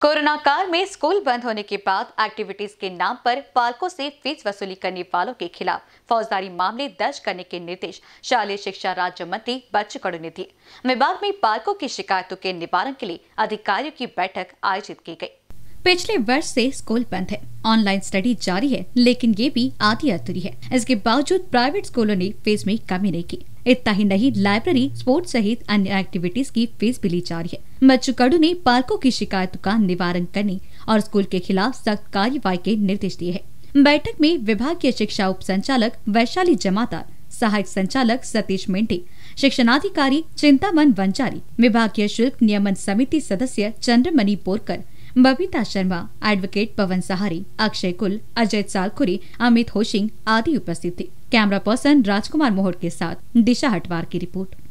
corona काल में school बंद होने के बाद एक्टिविटीज के नाम पर पालकों से फीस वसूली करने वालों के खिलाफ फौजदारी मामले दर्ज करने के निर्देश शालेय शिक्षा राज्य मंत्री बच्चू कड़ो ने दिए विभाग में पालकों की शिकायतों के निवारण के लिए अधिकारियों की बैठक आयोजित की गयी पिछले वर्ष से स्कूल बंद है ऑनलाइन स्टडी जारी है लेकिन ये भी आधी अधूरी है इसके बावजूद प्राइवेट स्कूलों ने फीस में कमी नहीं की इतना ही नहीं लाइब्रेरी स्पोर्ट्स सहित अन्य एक्टिविटीज की फीस भी ली जा रही है मच्छुकड़ू ने पार्कों की शिकायतों का निवारण करने और स्कूल के खिलाफ सख्त कार्यवाही के निर्देश दिए है बैठक में विभागीय शिक्षा उप संचालक वैशाली जमादार सहायक संचालक सतीश मेंढे शिक्षणाधिकारी चिंतामन वंजारी विभागीय शुल्क नियमन समिति सदस्य चंद्रमणि बोरकर बबीता शर्मा एडवोकेट पवन सहारी अक्षय कुल अजय सालखुरी अमित होशिंग आदि उपस्थित थे कैमरा पर्सन राजकुमार मोहर के साथ दिशा हटवार की रिपोर्ट